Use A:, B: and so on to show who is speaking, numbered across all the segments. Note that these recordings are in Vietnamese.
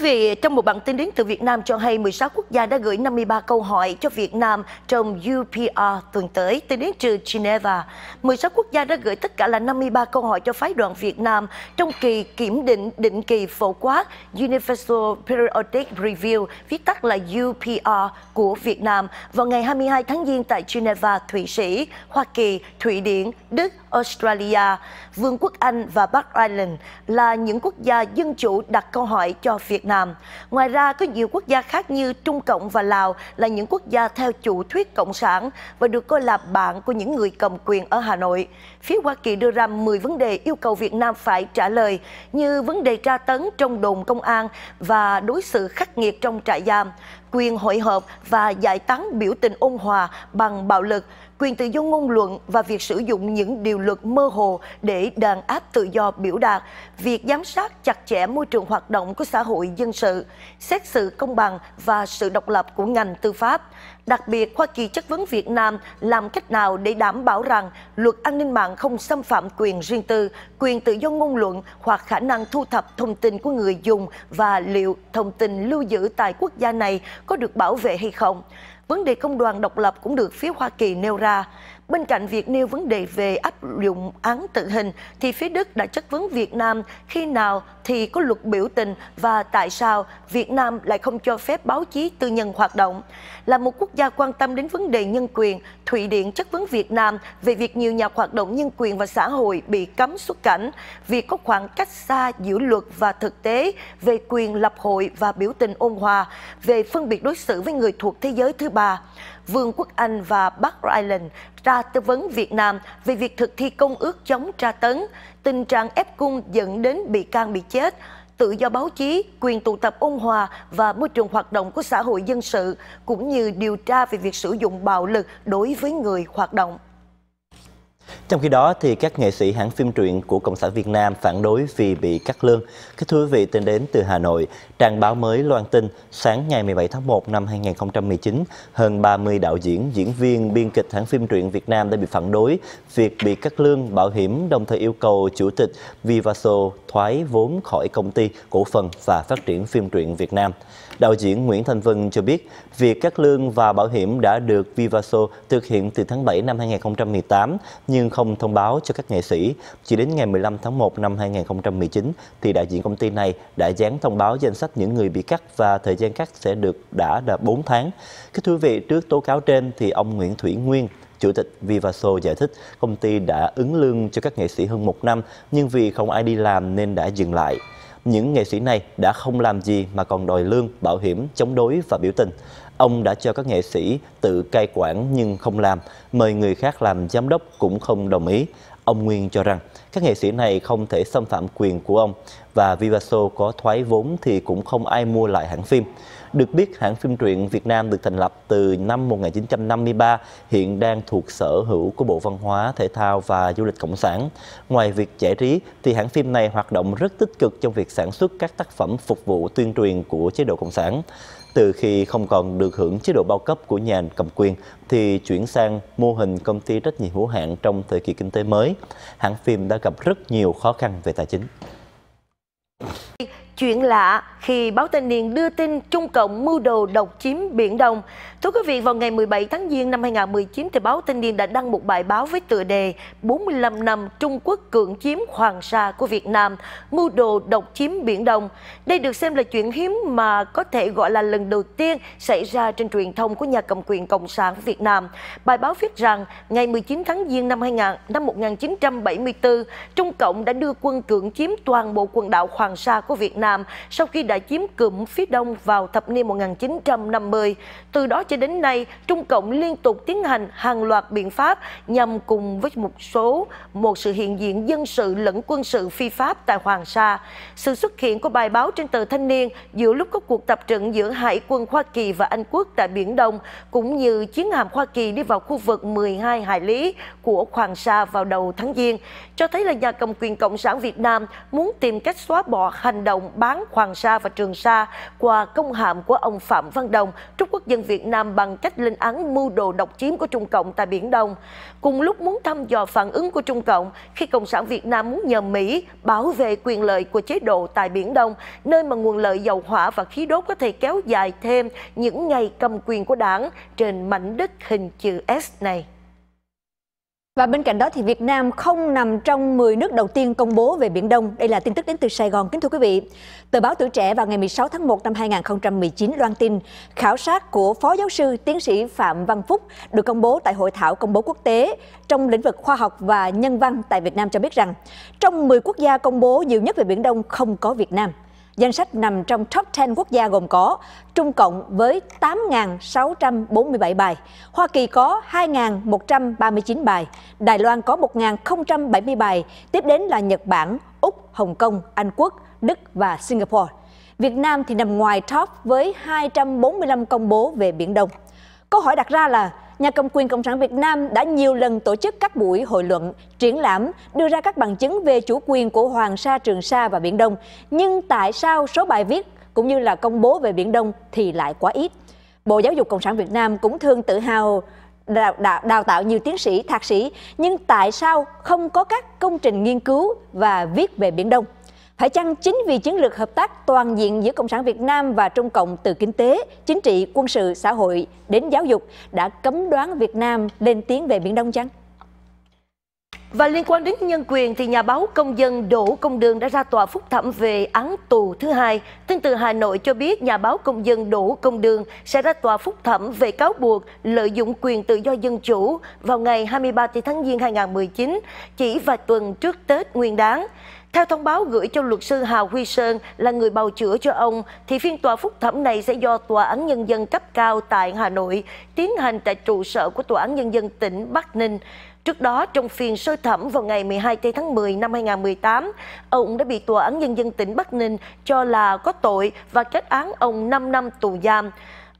A: vị, trong một bản tin đến từ Việt Nam cho hay 16 quốc gia đã gửi 53 câu hỏi cho Việt Nam trong UPR tuần tới, tính đến trừ Geneva. 16 quốc gia đã gửi tất cả là 53 câu hỏi cho phái đoàn Việt Nam trong kỳ kiểm định định kỳ phổ quát Universal Periodic Review, viết tắt là UPR của Việt Nam vào ngày 22 tháng Giêng tại Geneva, Thụy Sĩ, Hoa Kỳ, Thụy Điển, Đức, Australia, Vương quốc Anh và Bắc Ireland là những quốc gia dân chủ đặt câu hỏi cho Việt Nam. Nam. Ngoài ra, có nhiều quốc gia khác như Trung Cộng và Lào là những quốc gia theo chủ thuyết cộng sản và được coi là bạn của những người cầm quyền ở Hà Nội. Phía Hoa Kỳ đưa ra 10 vấn đề yêu cầu Việt Nam phải trả lời như vấn đề tra tấn trong đồn công an và đối xử khắc nghiệt trong trại giam, quyền hội họp và giải tán biểu tình ôn hòa bằng bạo lực, quyền tự do ngôn luận và việc sử dụng những điều luật mơ hồ để đàn áp tự do biểu đạt, việc giám sát chặt chẽ môi trường hoạt động của xã hội dân sự, xét xử công bằng và sự độc lập của ngành tư pháp. Đặc biệt, Hoa Kỳ chất vấn Việt Nam làm cách nào để đảm bảo rằng luật an ninh mạng không xâm phạm quyền riêng tư, quyền tự do ngôn luận hoặc khả năng thu thập thông tin của người dùng và liệu thông tin lưu giữ tại quốc gia này có được bảo vệ hay không. Vấn đề công đoàn độc lập cũng được phía Hoa Kỳ nêu ra. Bên cạnh việc nêu vấn đề về áp dụng án tử hình, thì phía Đức đã chất vấn Việt Nam khi nào thì có luật biểu tình và tại sao Việt Nam lại không cho phép báo chí tư nhân hoạt động. Là một quốc gia quan tâm đến vấn đề nhân quyền, Thụy Điển chất vấn Việt Nam về việc nhiều nhà hoạt động nhân quyền và xã hội bị cấm xuất cảnh, vì có khoảng cách xa giữa luật và thực tế về quyền lập hội và biểu tình ôn hòa, về phân biệt đối xử với người thuộc thế giới thứ ba. Vương quốc Anh và Bắc Ireland ra tư vấn Việt Nam về việc thực thi công ước chống tra tấn, tình trạng ép cung dẫn đến bị can bị chết, tự do báo chí, quyền tụ tập ôn hòa và môi trường hoạt động của xã hội dân sự, cũng như điều tra về việc sử dụng bạo lực đối với người hoạt động.
B: Trong khi đó, thì các nghệ sĩ hãng phim truyện của Cộng sản Việt Nam phản đối vì bị cắt lương. các thưa quý vị, tên đến từ Hà Nội, trang báo mới loan tin sáng ngày 17 tháng 1 năm 2019, hơn 30 đạo diễn, diễn viên, biên kịch hãng phim truyện Việt Nam đã bị phản đối việc bị cắt lương, bảo hiểm, đồng thời yêu cầu chủ tịch Vivaso thoái vốn khỏi công ty cổ phần và phát triển phim truyện Việt Nam. Đạo diễn Nguyễn thanh Vân cho biết, việc cắt lương và bảo hiểm đã được Vivaso thực hiện từ tháng 7 năm 2018, nhưng không không thông báo cho các nghệ sĩ. Chỉ đến ngày 15 tháng 1 năm 2019 thì đại diện công ty này đã dán thông báo danh sách những người bị cắt và thời gian cắt sẽ được đã là 4 tháng. Các thưa quý vị, trước tố cáo trên thì ông Nguyễn Thủy Nguyên, Chủ tịch Vivaso giải thích công ty đã ứng lương cho các nghệ sĩ hơn một năm nhưng vì không ai đi làm nên đã dừng lại. Những nghệ sĩ này đã không làm gì mà còn đòi lương, bảo hiểm, chống đối và biểu tình. Ông đã cho các nghệ sĩ tự cai quản nhưng không làm, mời người khác làm giám đốc cũng không đồng ý. Ông Nguyên cho rằng các nghệ sĩ này không thể xâm phạm quyền của ông và Vivaso có thoái vốn thì cũng không ai mua lại hãng phim. Được biết, hãng phim truyện Việt Nam được thành lập từ năm 1953, hiện đang thuộc sở hữu của Bộ Văn hóa, Thể thao và Du lịch Cộng sản. Ngoài việc giải trí, thì hãng phim này hoạt động rất tích cực trong việc sản xuất các tác phẩm phục vụ tuyên truyền của chế độ Cộng sản. Từ khi không còn được hưởng chế độ bao cấp của nhà cầm quyền thì chuyển sang mô hình công ty trách nhiệm hữu hạn trong thời kỳ kinh tế mới, hãng phim đã gặp rất nhiều khó khăn về tài chính
A: chuyện lạ khi báo Thanh Niên đưa tin Trung Cộng mưu đồ độc chiếm Biển Đông. Thưa quý vị, vào ngày 17 tháng Giêng năm 2019, thì báo Thanh Niên đã đăng một bài báo với tựa đề 45 năm Trung Quốc cưỡng chiếm Hoàng Sa của Việt Nam, mưu đồ độc chiếm Biển Đông. Đây được xem là chuyện hiếm mà có thể gọi là lần đầu tiên xảy ra trên truyền thông của nhà cầm quyền Cộng sản Việt Nam. Bài báo viết rằng, ngày 19 tháng Giêng năm 2000, năm 1974, Trung Cộng đã đưa quân cưỡng chiếm toàn bộ quần đảo Hoàng Sa của Việt Nam Nam sau khi đã chiếm cụm phía đông vào thập niên 1950. Từ đó cho đến nay, Trung Cộng liên tục tiến hành hàng loạt biện pháp nhằm cùng với một số một sự hiện diện dân sự lẫn quân sự phi pháp tại Hoàng Sa. Sự xuất hiện của bài báo trên tờ Thanh niên giữa lúc có cuộc tập trận giữa Hải quân Hoa Kỳ và Anh quốc tại Biển Đông, cũng như chiến hạm Hoa Kỳ đi vào khu vực 12 hải lý của Hoàng Sa vào đầu tháng Giêng, cho thấy là nhà cầm quyền Cộng sản Việt Nam muốn tìm cách xóa bỏ hành động bán Hoàng Sa và Trường Sa qua công hàm của ông Phạm Văn Đồng, Trung Quốc dân Việt Nam bằng cách lên án mưu đồ độc chiếm của Trung Cộng tại Biển Đông. Cùng lúc muốn thăm dò phản ứng của Trung Cộng khi Cộng sản Việt Nam muốn nhờ Mỹ bảo vệ quyền lợi của chế độ tại Biển Đông, nơi mà nguồn lợi dầu hỏa và khí đốt có thể kéo dài thêm những
C: ngày cầm quyền của đảng trên mảnh đất hình chữ S này. Và bên cạnh đó thì Việt Nam không nằm trong 10 nước đầu tiên công bố về Biển Đông. Đây là tin tức đến từ Sài Gòn, kính thưa quý vị. Tờ báo Tuổi Trẻ vào ngày 16 tháng 1 năm 2019 loan tin khảo sát của Phó Giáo sư Tiến sĩ Phạm Văn Phúc được công bố tại Hội thảo Công bố Quốc tế trong lĩnh vực khoa học và nhân văn tại Việt Nam cho biết rằng trong 10 quốc gia công bố nhiều nhất về Biển Đông không có Việt Nam. Danh sách nằm trong top 10 quốc gia gồm có Trung Cộng với 8.647 bài, Hoa Kỳ có 2.139 bài, Đài Loan có 1.070 bài, tiếp đến là Nhật Bản, Úc, Hồng Kông, Anh Quốc, Đức và Singapore. Việt Nam thì nằm ngoài top với 245 công bố về Biển Đông. Câu hỏi đặt ra là nhà cầm quyền Cộng sản Việt Nam đã nhiều lần tổ chức các buổi hội luận, triển lãm, đưa ra các bằng chứng về chủ quyền của Hoàng Sa, Trường Sa và Biển Đông. Nhưng tại sao số bài viết cũng như là công bố về Biển Đông thì lại quá ít? Bộ Giáo dục Cộng sản Việt Nam cũng thường tự hào đào, đào, đào tạo nhiều tiến sĩ, thạc sĩ, nhưng tại sao không có các công trình nghiên cứu và viết về Biển Đông? Phải chăng chính vì chiến lược hợp tác toàn diện giữa Cộng sản Việt Nam và Trung Cộng từ kinh tế, chính trị, quân sự, xã hội đến giáo dục đã cấm đoán Việt Nam lên tiếng về Biển Đông chăng? Và liên quan đến nhân quyền thì nhà báo công dân Đỗ Công Đường đã ra tòa phúc
A: thẩm về án tù thứ hai. Tin từ Hà Nội cho biết nhà báo công dân Đỗ Công Đường sẽ ra tòa phúc thẩm về cáo buộc lợi dụng quyền tự do dân chủ vào ngày 23 tháng Giêng 2019, chỉ vài tuần trước Tết Nguyên đán. Theo thông báo gửi cho luật sư Hào Huy Sơn là người bào chữa cho ông, thì phiên tòa phúc thẩm này sẽ do Tòa án Nhân dân cấp cao tại Hà Nội tiến hành tại trụ sở của Tòa án Nhân dân tỉnh Bắc Ninh. Trước đó, trong phiên sơ thẩm vào ngày 12 tháng 10 năm 2018, ông đã bị Tòa án Nhân dân tỉnh Bắc Ninh cho là có tội và kết án ông 5 năm tù giam.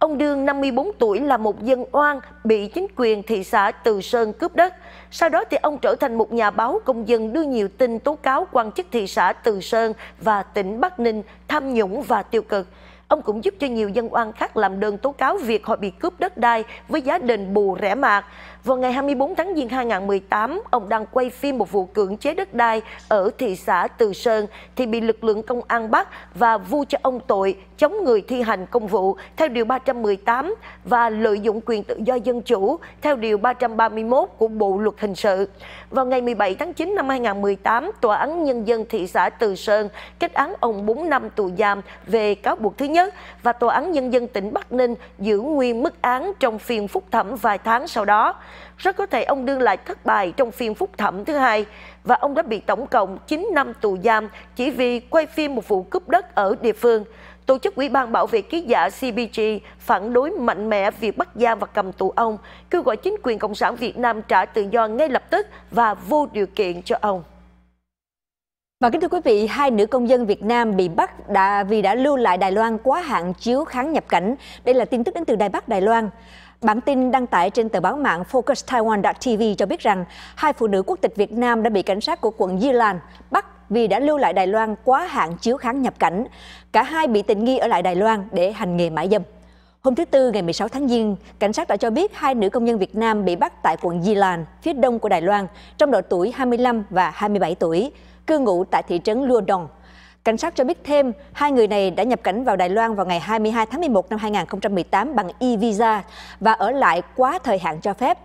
A: Ông Đương 54 tuổi là một dân oan bị chính quyền thị xã Từ Sơn cướp đất. Sau đó thì ông trở thành một nhà báo công dân đưa nhiều tin tố cáo quan chức thị xã Từ Sơn và tỉnh Bắc Ninh tham nhũng và tiêu cực. Ông cũng giúp cho nhiều dân oan khác làm đơn tố cáo việc họ bị cướp đất đai với giá đền bù rẻ mạt. Vào ngày 24 tháng Giêng 2018, ông đang quay phim một vụ cưỡng chế đất đai ở thị xã Từ Sơn thì bị lực lượng công an bắt và vu cho ông tội chống người thi hành công vụ theo Điều 318 và lợi dụng quyền tự do dân chủ theo Điều 331 của Bộ Luật Hình sự. Vào ngày 17 tháng 9 năm 2018, Tòa án Nhân dân thị xã Từ Sơn kết án ông 4 năm tù giam về cáo buộc thứ nhất nhất và Tòa án Nhân dân tỉnh Bắc Ninh giữ nguyên mức án trong phiên phúc thẩm vài tháng sau đó. Rất có thể ông đương lại thất bại trong phiên phúc thẩm thứ hai và ông đã bị tổng cộng 9 năm tù giam chỉ vì quay phim một vụ cướp đất ở địa phương. Tổ chức Ủy ban Bảo vệ ký giả CBG phản đối mạnh mẽ việc bắt giam và cầm tù ông, kêu gọi chính quyền Cộng sản Việt Nam trả tự do ngay lập
C: tức và vô điều kiện cho ông. Và kính thưa quý vị, hai nữ công dân Việt Nam bị bắt đã vì đã lưu lại Đài Loan quá hạn chiếu kháng nhập cảnh. Đây là tin tức đến từ Đài Bắc Đài Loan. Bản tin đăng tải trên tờ báo mạng Focus Taiwan.tv cho biết rằng hai phụ nữ quốc tịch Việt Nam đã bị cảnh sát của quận Yilan bắt vì đã lưu lại Đài Loan quá hạn chiếu kháng nhập cảnh. Cả hai bị tình nghi ở lại Đài Loan để hành nghề mại dâm. Hôm thứ Tư ngày 16 tháng Giêng, cảnh sát đã cho biết hai nữ công nhân Việt Nam bị bắt tại quận Yilan phía đông của Đài Loan, trong độ tuổi 25 và 27 tuổi cư ngụ tại thị trấn Lua Đòn. Cảnh sát cho biết thêm, hai người này đã nhập cảnh vào Đài Loan vào ngày 22 tháng 11 năm 2018 bằng e-visa và ở lại quá thời hạn cho phép.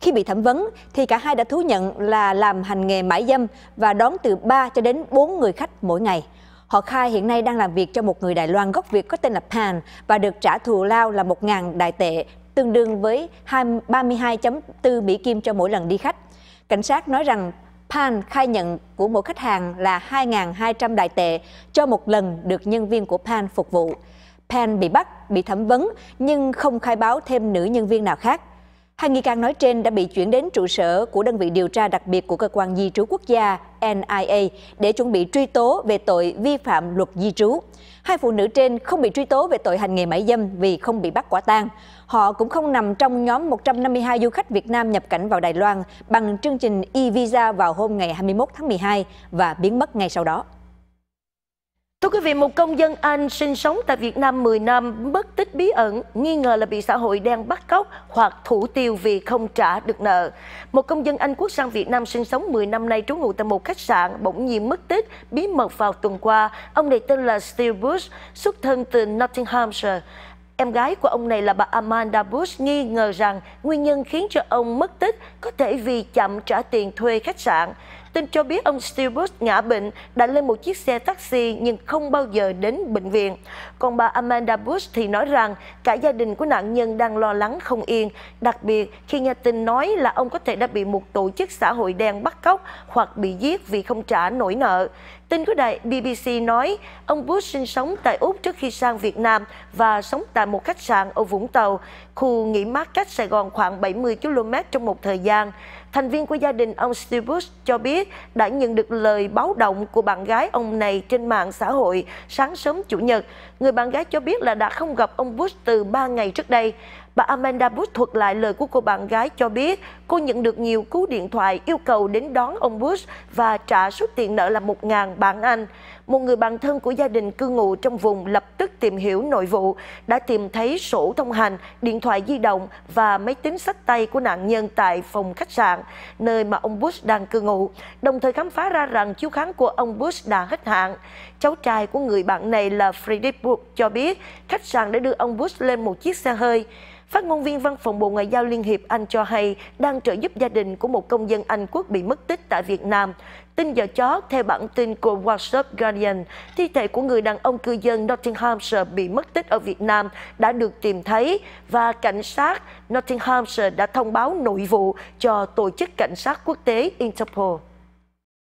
C: Khi bị thẩm vấn thì cả hai đã thú nhận là làm hành nghề mãi dâm và đón từ 3 cho đến 4 người khách mỗi ngày. Họ khai hiện nay đang làm việc cho một người Đài Loan gốc Việt có tên là Pan và được trả thù lao là 1.000 đại tệ, tương đương với 32.4 Mỹ Kim cho mỗi lần đi khách. Cảnh sát nói rằng Pan khai nhận của mỗi khách hàng là 2.200 đại tệ cho một lần được nhân viên của Pan phục vụ. Pan bị bắt, bị thẩm vấn nhưng không khai báo thêm nữ nhân viên nào khác. Hai nghi can nói trên đã bị chuyển đến trụ sở của đơn vị điều tra đặc biệt của cơ quan di trú quốc gia NIA để chuẩn bị truy tố về tội vi phạm luật di trú. Hai phụ nữ trên không bị truy tố về tội hành nghề mại dâm vì không bị bắt quả tang. Họ cũng không nằm trong nhóm 152 du khách Việt Nam nhập cảnh vào Đài Loan bằng chương trình e-visa vào hôm ngày 21 tháng 12 và biến mất ngay sau đó. Thưa quý vị, một công dân Anh sinh sống tại Việt Nam 10 năm mất tích bí ẩn, nghi
A: ngờ là bị xã hội đang bắt cóc hoặc thủ tiêu vì không trả được nợ. Một công dân Anh quốc sang Việt Nam sinh sống 10 năm nay trú ngụ tại một khách sạn bỗng nhiên mất tích bí mật vào tuần qua. Ông này tên là Steve Bush, xuất thân từ Nottinghamshire. Em gái của ông này là bà Amanda Bush nghi ngờ rằng nguyên nhân khiến cho ông mất tích có thể vì chậm trả tiền thuê khách sạn tin cho biết ông Steve ngã bệnh đã lên một chiếc xe taxi nhưng không bao giờ đến bệnh viện. Còn bà Amanda Bush thì nói rằng cả gia đình của nạn nhân đang lo lắng không yên, đặc biệt khi nghe tin nói là ông có thể đã bị một tổ chức xã hội đen bắt cóc hoặc bị giết vì không trả nổi nợ. Tin của đài BBC nói ông Bush sinh sống tại Úc trước khi sang Việt Nam và sống tại một khách sạn ở Vũng Tàu, khu nghỉ mát cách Sài Gòn khoảng 70 km trong một thời gian. Thành viên của gia đình ông Steve Bush cho biết đã nhận được lời báo động của bạn gái ông này trên mạng xã hội sáng sớm Chủ nhật. Người bạn gái cho biết là đã không gặp ông Bush từ 3 ngày trước đây. Bà Amanda Bush thuật lại lời của cô bạn gái cho biết cô nhận được nhiều cú điện thoại yêu cầu đến đón ông Bush và trả số tiền nợ là 1.000 bảng Anh. Một người bạn thân của gia đình cư ngụ trong vùng lập tức tìm hiểu nội vụ, đã tìm thấy sổ thông hành, điện thoại di động và máy tính sách tay của nạn nhân tại phòng khách sạn, nơi mà ông Bush đang cư ngụ, đồng thời khám phá ra rằng chiếu kháng của ông Bush đã hết hạn. Cháu trai của người bạn này là Frederick Bush cho biết khách sạn đã đưa ông Bush lên một chiếc xe hơi. Phát ngôn viên Văn phòng Bộ Ngoại giao Liên hiệp Anh cho hay đang trợ giúp gia đình của một công dân Anh quốc bị mất tích tại Việt Nam. Tin giờ chó, theo bản tin của Washington Guardian, thi thể của người đàn ông cư dân Nottinghamshire bị mất tích ở Việt Nam đã được tìm thấy và cảnh sát Nottinghamshire đã thông báo nội vụ cho Tổ chức Cảnh sát Quốc tế Interpol.